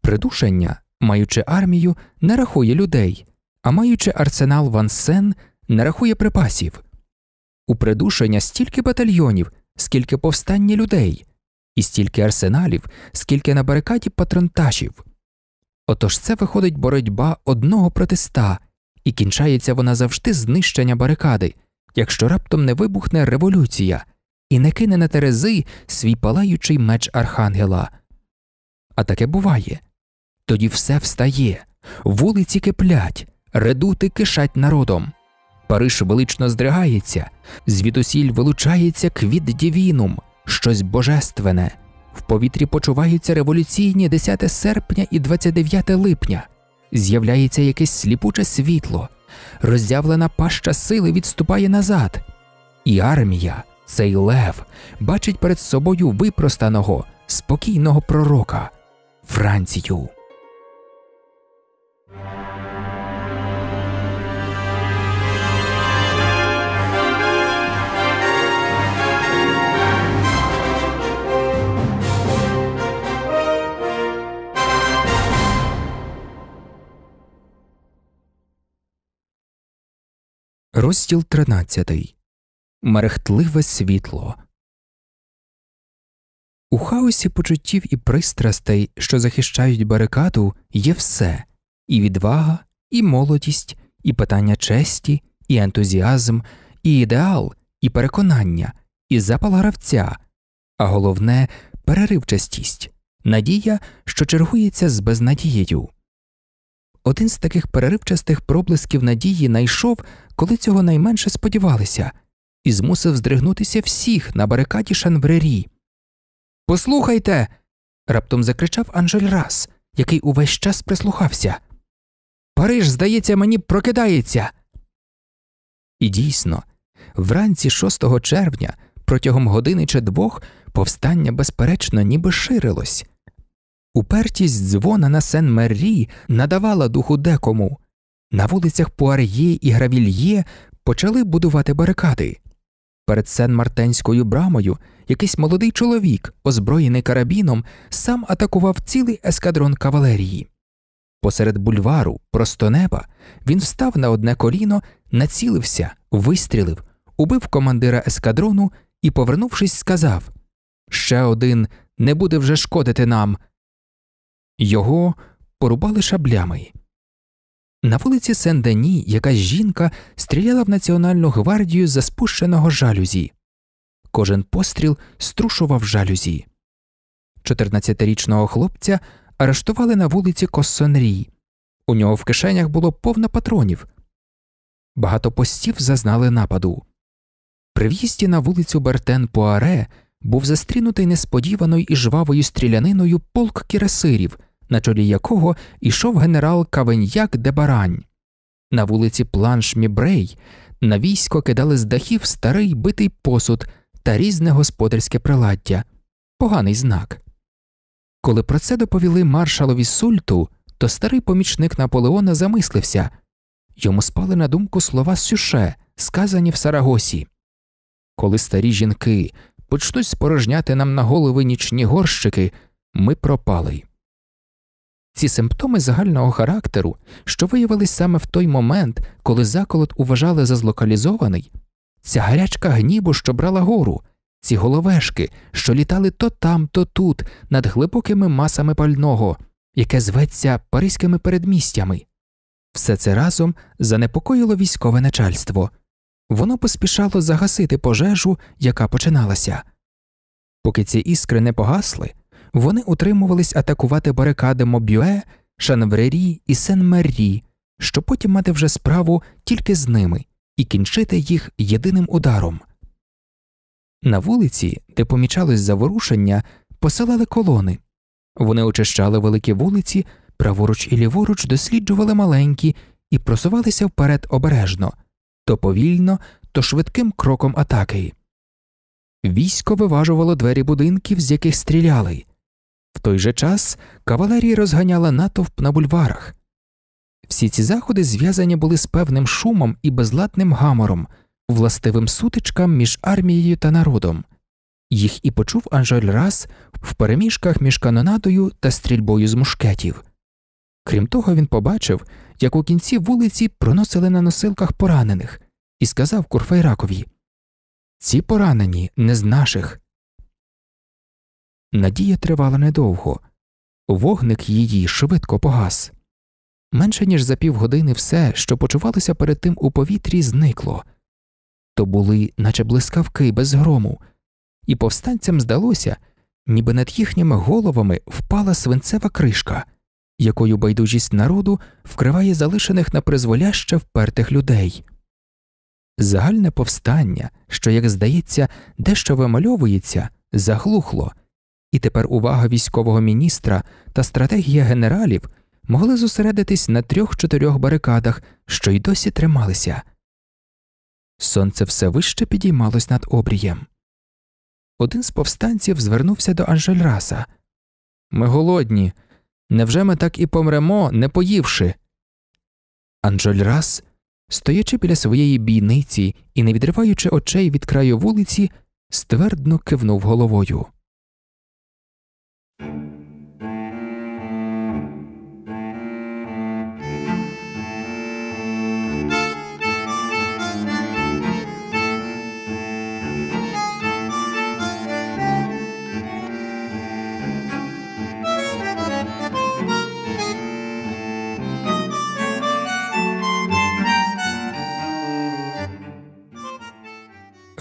Придушення, маючи армію, не рахує людей, а маючи арсенал Вансен, не рахує припасів. У придушення стільки батальйонів, скільки повстання людей, і стільки арсеналів, скільки на барикаді патронташів. Отож це виходить боротьба одного проти ста – і кінчається вона завжди знищення барикади, якщо раптом не вибухне революція і не кине на Терези свій палаючий меч архангела. А таке буває. Тоді все встає, вулиці киплять, редути кишать народом. Париж велично здригається, звідусіль вилучається квіт дівінум, щось божественне. В повітрі почуваються революційні 10 серпня і 29 липня з'являється якесь сліпуче світло, роздявлена паща сили відступає назад, і армія, цей лев, бачить перед собою випростаного, спокійного пророка Францію. Розділ 13. Мерехтливе світло. У хаосі почуттів і пристрастей, що захищають барикаду, є все і відвага, і молодість, і питання честі, і ентузіазм, і ідеал, і переконання, і запал гравця, а головне переривчастість, надія, що чергується з безнадією. Один з таких переривчастих проблисків надії найшов, коли цього найменше сподівалися, і змусив здригнутися всіх на барикаді Шанврері. Послухайте. раптом закричав Анжель Рас, який увесь час прислухався. Париж, здається, мені прокидається. І дійсно, вранці 6 червня, протягом години чи двох, повстання, безперечно, ніби ширилось. Упертість дзвона на Сен Меррі надавала духу декому. На вулицях Пуар'є і Гравільє почали будувати барикади. Перед сен Мартенською брамою якийсь молодий чоловік, озброєний карабіном, сам атакував цілий ескадрон кавалерії. Посеред бульвару, просто неба, він встав на одне коліно, націлився, вистрілив, убив командира ескадрону і, повернувшись, сказав Ще один не буде вже шкодити нам. Його порубали шаблями. На вулиці Сен-Дені якась жінка стріляла в Національну гвардію за спущеного жалюзі. Кожен постріл струшував жалюзі. 14-річного хлопця арештували на вулиці Коссонрі. У нього в кишенях було повно патронів. Багато постів зазнали нападу. При в'їзді на вулицю Бертен Пуаре був застрінутий несподіваною і жвавою стріляниною полк кірасирів, на чолі якого йшов генерал Кавеньяк де Барань. На вулиці Планш Мібрей на військо кидали з дахів старий битий посуд та різне господарське приладдя поганий знак. Коли про це доповіли маршалові сульту, то старий помічник Наполеона замислився йому спали на думку слова сюше, сказані в Сарагосі. Коли старі жінки почнуть спорожняти нам на голови нічні горщики, ми пропали. Ці симптоми загального характеру, що виявились саме в той момент, коли заколот уважали за злокалізований, ця гарячка гнібу, що брала гору, ці головешки, що літали то там, то тут, над глибокими масами пального, яке зветься паризькими передмістями, все це разом занепокоїло військове начальство воно поспішало загасити пожежу, яка починалася. Поки ці іскри не погасли. Вони утримувались атакувати барикади Мобюе, Шанврері і Сен-Меррі, щоб потім мати вже справу тільки з ними і кінчити їх єдиним ударом. На вулиці, де помічалось заворушення, посилали колони, вони очищали великі вулиці, праворуч і ліворуч досліджували маленькі і просувалися вперед обережно, то повільно, то швидким кроком атаки. Військо виважувало двері будинків, з яких стріляли. В той же час кавалерія розганяла натовп на бульварах. Всі ці заходи зв'язані були з певним шумом і безладним гамором, властивим сутичкам між армією та народом. Їх і почув Анжель раз в переміжках між канонадою та стрільбою з мушкетів. Крім того, він побачив, як у кінці вулиці проносили на носилках поранених, і сказав Курфайракові Ці поранені не з наших, Надія тривала недовго, вогник її швидко погас. Менше ніж за півгодини все, що почувалося перед тим у повітрі, зникло то були, наче блискавки без грому, і повстанцям здалося, ніби над їхніми головами впала свинцева кришка, якою байдужість народу вкриває залишених на призволяще впертих людей. Загальне повстання, що, як здається, дещо вимальовується, заглухло. І тепер увага військового міністра та стратегія генералів могли зосередитись на трьох-чотирьох барикадах, що й досі трималися. Сонце все вище підіймалось над обрієм. Один з повстанців звернувся до Анжельраса. Ми голодні. Невже ми так і помремо, не поївши? Анжельрас, стоячи біля своєї бійниці і не відриваючи очей від краю вулиці, ствердно кивнув головою.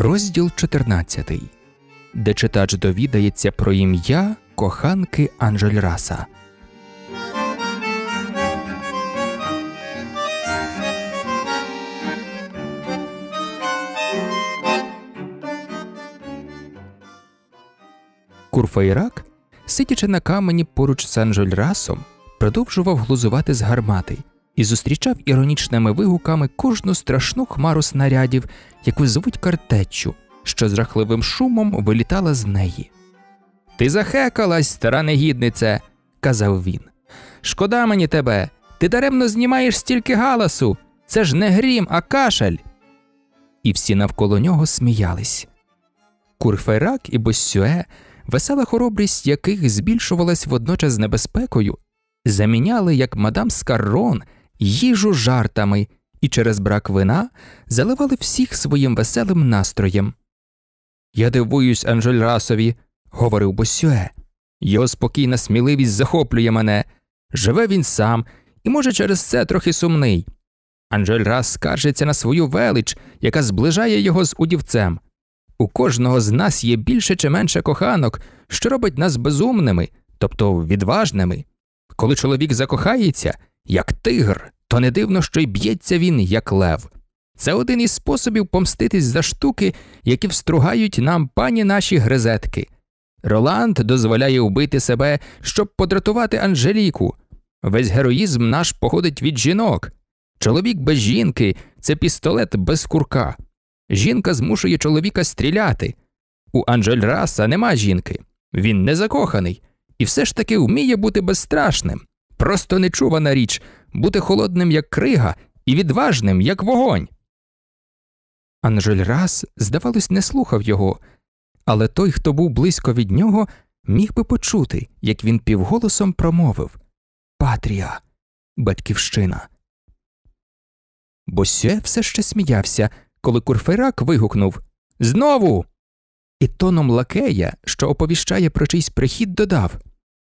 розділ 14, де читач довідається про ім'я коханки Анжель Раса. Курфейрак, сидячи на камені поруч з Анжель Расом, продовжував глузувати з гармати і зустрічав іронічними вигуками кожну страшну хмару снарядів, яку звуть картечу, що з рахливим шумом вилітала з неї. Ти захекалась, стара негіднице, казав він. Шкода мені тебе, ти даремно знімаєш стільки галасу. Це ж не грім, а кашель. І всі навколо нього сміялись. Курфейрак і Боссюе, весела хоробрість яких збільшувалась водночас з небезпекою, заміняли як мадам Скаррон їжу жартами і через брак вина заливали всіх своїм веселим настроєм. Я дивуюсь Анжельрасові, говорив Босюе. Його спокійна сміливість захоплює мене. Живе він сам і, може, через це трохи сумний. Анжель раз скаржиться на свою велич, яка зближає його з удівцем. У кожного з нас є більше чи менше коханок, що робить нас безумними, тобто відважними. Коли чоловік закохається, як тигр, то не дивно, що й б'ється він, як лев. Це один із способів помститись за штуки, які встругають нам пані наші грезетки. Роланд дозволяє вбити себе, щоб подратувати Анжеліку. Весь героїзм наш походить від жінок. Чоловік без жінки це пістолет без курка. Жінка змушує чоловіка стріляти. У Анжель Раса нема жінки, він не закоханий і все ж таки вміє бути безстрашним. Просто нечувана річ бути холодним, як крига, і відважним, як вогонь. Анжель раз, здавалось, не слухав його, але той, хто був близько від нього, міг би почути, як він півголосом промовив Патрія, батьківщина. Босьє все ще сміявся, коли курфейрак вигукнув Знову. І тоном лакея, що оповіщає про чийсь прихід, додав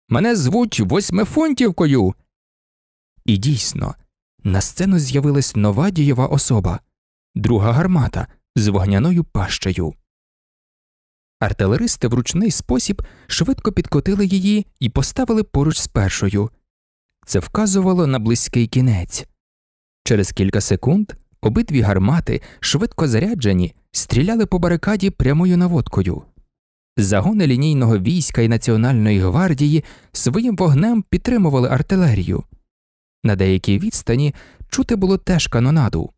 Мене звуть восьмифунтівкою. І дійсно, на сцену з'явилась нова дієва особа, друга гармата з вогняною пащею. Артилеристи в ручний спосіб швидко підкотили її і поставили поруч з першою. Це вказувало на близький кінець. Через кілька секунд обидві гармати, швидко заряджені, стріляли по барикаді прямою наводкою. Загони лінійного війська і Національної гвардії своїм вогнем підтримували артилерію. На деякій відстані чути було теж канонаду.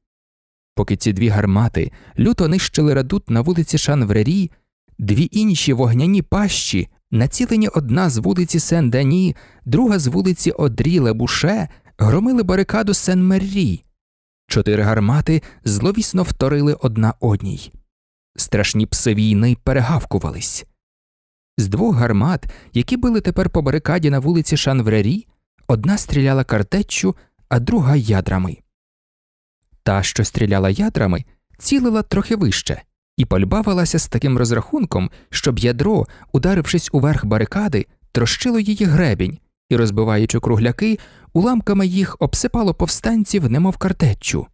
Поки ці дві гармати люто нищили радут на вулиці Шанврері, дві інші вогняні пащі, націлені одна з вулиці Сен Дані, друга з вулиці Одрі Лебуше, громили барикаду Сен Меррі. Чотири гармати зловісно вторили одна одній. Страшні пси війни перегавкувались. З двох гармат, які били тепер по барикаді на вулиці Шанврері, одна стріляла картеччю, а друга ядрами. Та, що стріляла ядрами, цілила трохи вище, і пальба з таким розрахунком, щоб ядро, ударившись уверх барикади, трощило її гребінь і, розбиваючи кругляки, уламками їх обсипало повстанців, немов картеччю.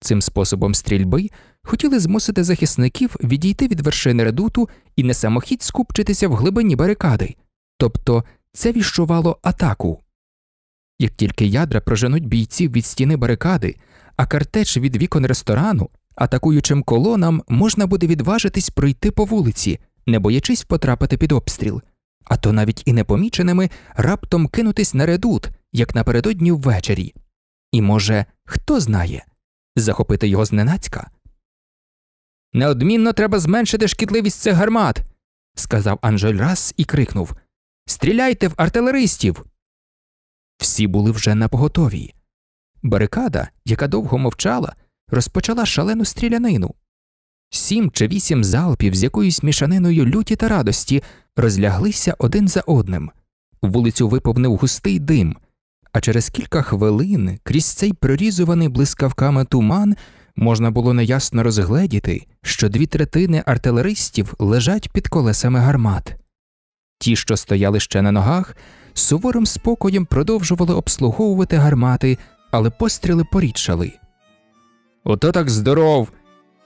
Цим способом стрільби хотіли змусити захисників відійти від вершини редуту і на самохід скупчитися в глибині барикади, тобто це віщувало атаку. Як тільки ядра проженуть бійців від стіни барикади, а картеч від вікон ресторану, атакуючим колонам можна буде відважитись пройти по вулиці, не боячись потрапити під обстріл, а то навіть і непоміченими раптом кинутись на редут, як напередодні ввечері. І, може, хто знає захопити його зненацька. Неодмінно треба зменшити шкідливість цих гармат, сказав Анжель раз і крикнув Стріляйте в артилеристів. Всі були вже на поготові. Барикада, яка довго мовчала, розпочала шалену стрілянину. Сім чи вісім залпів з якоюсь мішаниною люті та радості розляглися один за одним. Вулицю виповнив густий дим, а через кілька хвилин крізь цей прорізуваний блискавками туман можна було неясно розгледіти, що дві третини артилеристів лежать під колесами гармат. Ті, що стояли ще на ногах, суворим спокоєм продовжували обслуговувати гармати, але постріли порідшали. Ото так здоров.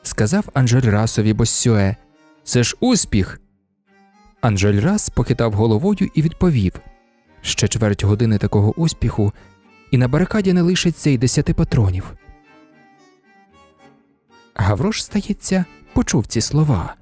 сказав Анжель Расові Боссюе. Це ж успіх. Анжель Рас похитав головою і відповів. Ще чверть години такого успіху, і на барикаді не лишиться й десяти патронів. Гаврош, стається, почув ці слова.